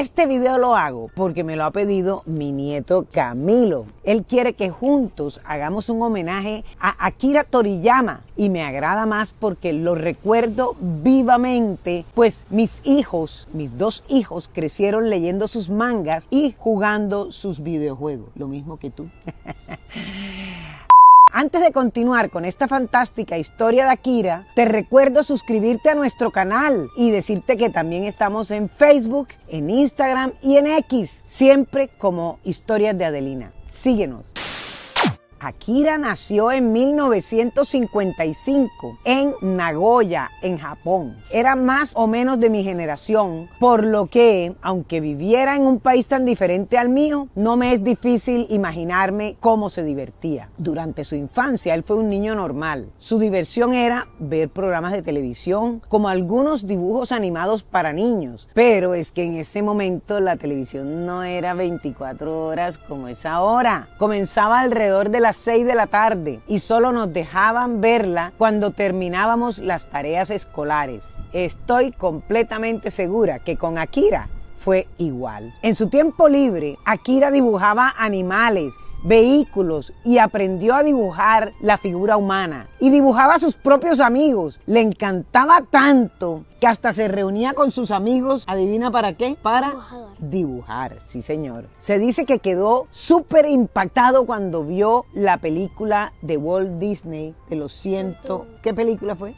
Este video lo hago porque me lo ha pedido mi nieto Camilo. Él quiere que juntos hagamos un homenaje a Akira Toriyama y me agrada más porque lo recuerdo vivamente, pues mis hijos, mis dos hijos crecieron leyendo sus mangas y jugando sus videojuegos, lo mismo que tú. Antes de continuar con esta fantástica historia de Akira, te recuerdo suscribirte a nuestro canal y decirte que también estamos en Facebook, en Instagram y en X, siempre como Historias de Adelina. Síguenos. Akira nació en 1955 en Nagoya, en Japón. Era más o menos de mi generación, por lo que, aunque viviera en un país tan diferente al mío, no me es difícil imaginarme cómo se divertía. Durante su infancia, él fue un niño normal. Su diversión era ver programas de televisión, como algunos dibujos animados para niños. Pero es que en ese momento la televisión no era 24 horas como es ahora. Comenzaba alrededor de la 6 de la tarde y solo nos dejaban verla cuando terminábamos las tareas escolares. Estoy completamente segura que con Akira fue igual. En su tiempo libre, Akira dibujaba animales, vehículos y aprendió a dibujar la figura humana. Y dibujaba a sus propios amigos. Le encantaba tanto que hasta se reunía con sus amigos. ¿Adivina para qué? Para dibujar, sí señor. Se dice que quedó súper impactado cuando vio la película de Walt Disney de los ciento... ¿Qué película fue?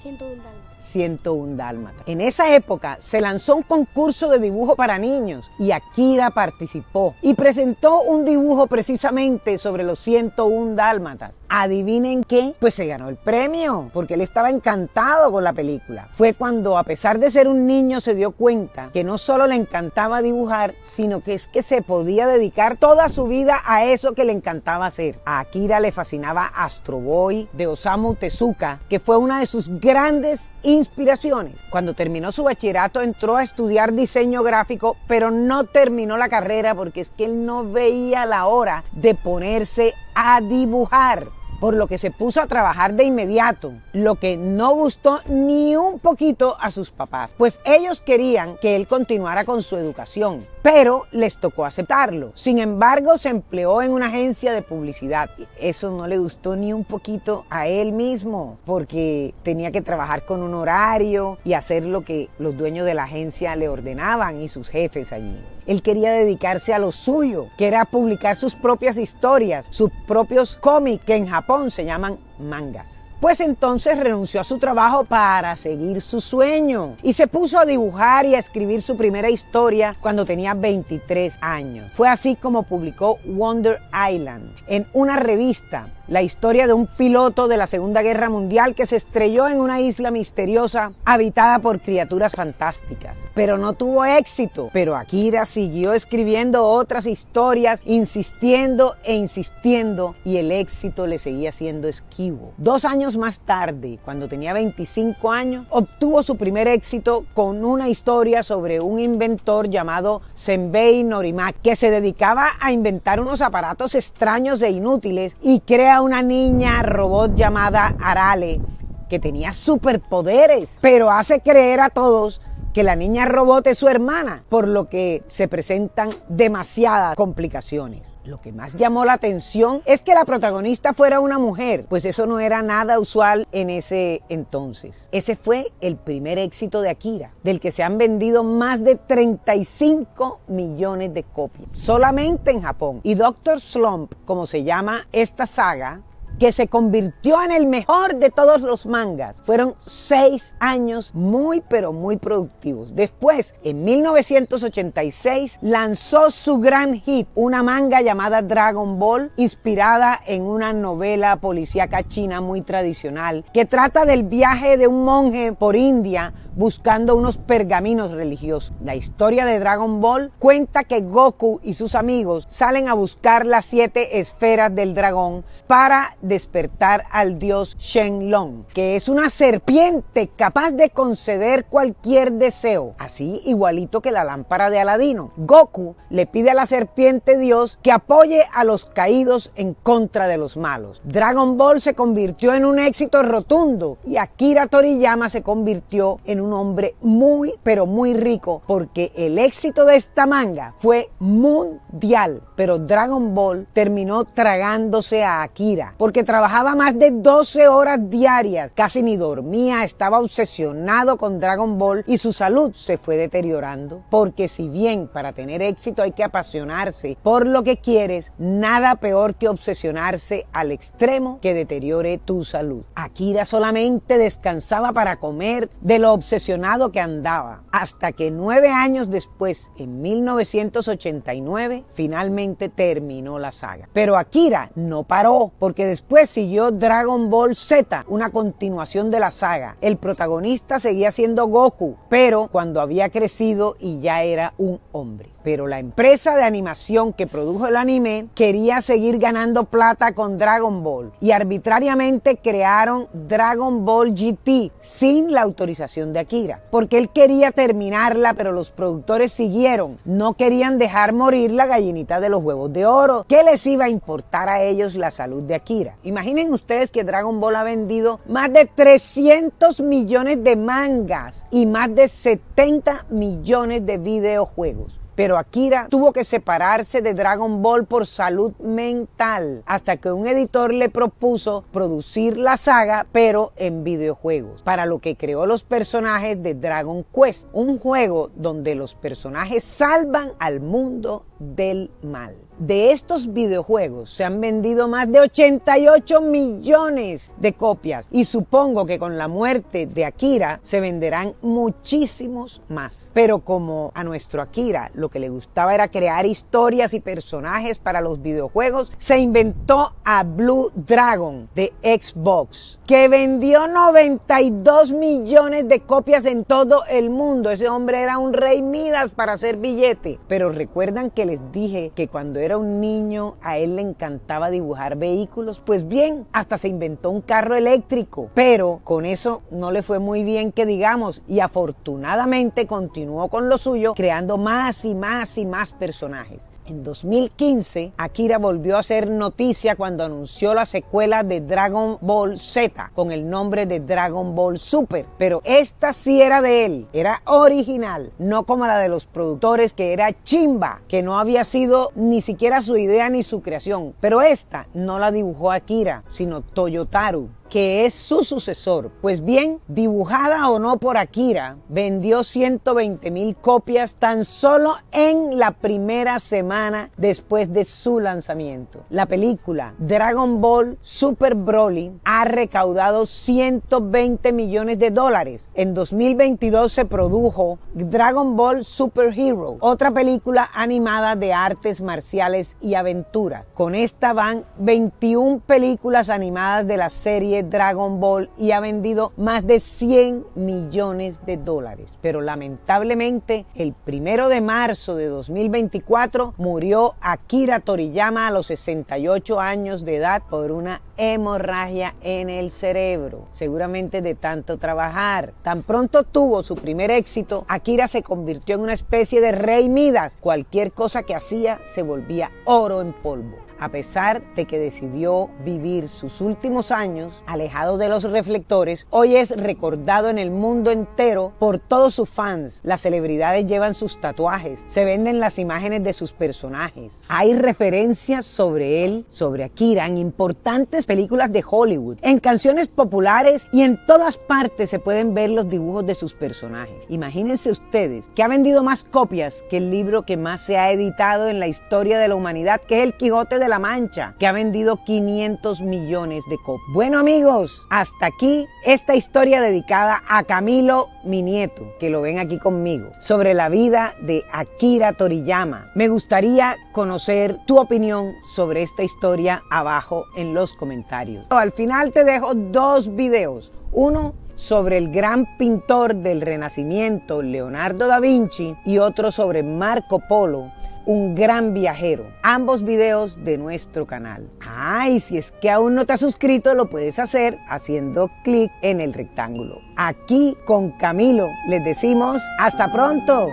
101 Dálmata. En esa época se lanzó un concurso de dibujo para niños y Akira participó y presentó un dibujo precisamente sobre los 101 Dálmatas. Adivinen qué, pues se ganó el premio porque él estaba encantado con la película. Fue cuando a pesar de ser un niño se dio cuenta que no solo le encantaba dibujar, sino que es que se podía dedicar toda su vida a eso que le encantaba hacer. A Akira le fascinaba Astro Boy de Osamu Tezuka, que fue una de sus grandes inspiraciones. Cuando terminó su bachillerato entró a estudiar diseño gráfico, pero no terminó la carrera porque es que él no veía la hora de ponerse a dibujar por lo que se puso a trabajar de inmediato, lo que no gustó ni un poquito a sus papás, pues ellos querían que él continuara con su educación, pero les tocó aceptarlo. Sin embargo, se empleó en una agencia de publicidad. Eso no le gustó ni un poquito a él mismo, porque tenía que trabajar con un horario y hacer lo que los dueños de la agencia le ordenaban y sus jefes allí. Él quería dedicarse a lo suyo, que era publicar sus propias historias, sus propios cómics en Japón se llaman mangas pues entonces renunció a su trabajo para seguir su sueño y se puso a dibujar y a escribir su primera historia cuando tenía 23 años. Fue así como publicó Wonder Island en una revista, la historia de un piloto de la Segunda Guerra Mundial que se estrelló en una isla misteriosa habitada por criaturas fantásticas. Pero no tuvo éxito, pero Akira siguió escribiendo otras historias, insistiendo e insistiendo y el éxito le seguía siendo esquivo. Dos años más tarde, cuando tenía 25 años, obtuvo su primer éxito con una historia sobre un inventor llamado Senbei Norimaki, que se dedicaba a inventar unos aparatos extraños e inútiles y crea una niña robot llamada Arale, que tenía superpoderes, pero hace creer a todos que la niña robot es su hermana, por lo que se presentan demasiadas complicaciones. Lo que más llamó la atención es que la protagonista fuera una mujer, pues eso no era nada usual en ese entonces. Ese fue el primer éxito de Akira, del que se han vendido más de 35 millones de copias, solamente en Japón. Y Doctor Slump, como se llama esta saga, que se convirtió en el mejor de todos los mangas. Fueron seis años muy pero muy productivos. Después, en 1986, lanzó su gran hit, una manga llamada Dragon Ball, inspirada en una novela policíaca china muy tradicional, que trata del viaje de un monje por India buscando unos pergaminos religiosos. La historia de Dragon Ball cuenta que Goku y sus amigos salen a buscar las siete esferas del dragón para despertar al dios Shenlong, que es una serpiente capaz de conceder cualquier deseo, así igualito que la lámpara de Aladino. Goku le pide a la serpiente dios que apoye a los caídos en contra de los malos. Dragon Ball se convirtió en un éxito rotundo y Akira Toriyama se convirtió en un hombre muy, pero muy rico, porque el éxito de esta manga fue mundial, pero Dragon Ball terminó tragándose a Akira, porque trabajaba más de 12 horas diarias, casi ni dormía, estaba obsesionado con Dragon Ball y su salud se fue deteriorando, porque si bien para tener éxito hay que apasionarse por lo que quieres, nada peor que obsesionarse al extremo que deteriore tu salud. Akira solamente descansaba para comer de lo obsesionado obsesionado que andaba, hasta que nueve años después, en 1989, finalmente terminó la saga. Pero Akira no paró, porque después siguió Dragon Ball Z, una continuación de la saga. El protagonista seguía siendo Goku, pero cuando había crecido y ya era un hombre. Pero la empresa de animación que produjo el anime quería seguir ganando plata con Dragon Ball y arbitrariamente crearon Dragon Ball GT sin la autorización de Akira, porque él quería terminarla, pero los productores siguieron, no querían dejar morir la gallinita de los huevos de oro. ¿Qué les iba a importar a ellos la salud de Akira? Imaginen ustedes que Dragon Ball ha vendido más de 300 millones de mangas y más de 70 millones de videojuegos. Pero Akira tuvo que separarse de Dragon Ball por salud mental hasta que un editor le propuso producir la saga pero en videojuegos, para lo que creó los personajes de Dragon Quest, un juego donde los personajes salvan al mundo del mal de estos videojuegos se han vendido más de 88 millones de copias y supongo que con la muerte de Akira se venderán muchísimos más. Pero como a nuestro Akira lo que le gustaba era crear historias y personajes para los videojuegos, se inventó a Blue Dragon de Xbox, que vendió 92 millones de copias en todo el mundo. Ese hombre era un rey Midas para hacer billete. Pero recuerdan que les dije que cuando era un niño a él le encantaba dibujar vehículos. Pues bien, hasta se inventó un carro eléctrico, pero con eso no le fue muy bien que digamos y afortunadamente continuó con lo suyo creando más y más y más personajes. En 2015, Akira volvió a hacer noticia cuando anunció la secuela de Dragon Ball Z con el nombre de Dragon Ball Super, pero esta sí era de él, era original, no como la de los productores que era chimba, que no había sido ni siquiera su idea ni su creación, pero esta no la dibujó Akira, sino Toyotaru, que es su sucesor. Pues bien, dibujada o no por Akira, vendió 120 mil copias tan solo en la primera semana después de su lanzamiento. La película Dragon Ball Super Broly ha recaudado 120 millones de dólares. En 2022 se produjo Dragon Ball Super Hero, otra película animada de artes marciales y aventura. Con esta van 21 películas animadas de la serie Dragon Ball y ha vendido más de 100 millones de dólares. Pero lamentablemente, el primero de marzo de 2024 murió Akira Toriyama a los 68 años de edad por una hemorragia en el cerebro, seguramente de tanto trabajar. Tan pronto tuvo su primer éxito, Akira se convirtió en una especie de rey Midas. Cualquier cosa que hacía se volvía oro en polvo a pesar de que decidió vivir sus últimos años alejados de los reflectores, hoy es recordado en el mundo entero por todos sus fans. Las celebridades llevan sus tatuajes, se venden las imágenes de sus personajes. Hay referencias sobre él, sobre Akira, en importantes películas de Hollywood, en canciones populares y en todas partes se pueden ver los dibujos de sus personajes. Imagínense ustedes que ha vendido más copias que el libro que más se ha editado en la historia de la humanidad, que es El Quijote de la la Mancha, que ha vendido 500 millones de cop. Bueno amigos, hasta aquí esta historia dedicada a Camilo, mi nieto, que lo ven aquí conmigo, sobre la vida de Akira Toriyama. Me gustaría conocer tu opinión sobre esta historia abajo en los comentarios. Al final te dejo dos videos. Uno sobre el gran pintor del Renacimiento, Leonardo da Vinci, y otro sobre Marco Polo, un gran viajero. Ambos videos de nuestro canal. Ah, si es que aún no te has suscrito, lo puedes hacer haciendo clic en el rectángulo. Aquí con Camilo les decimos hasta pronto.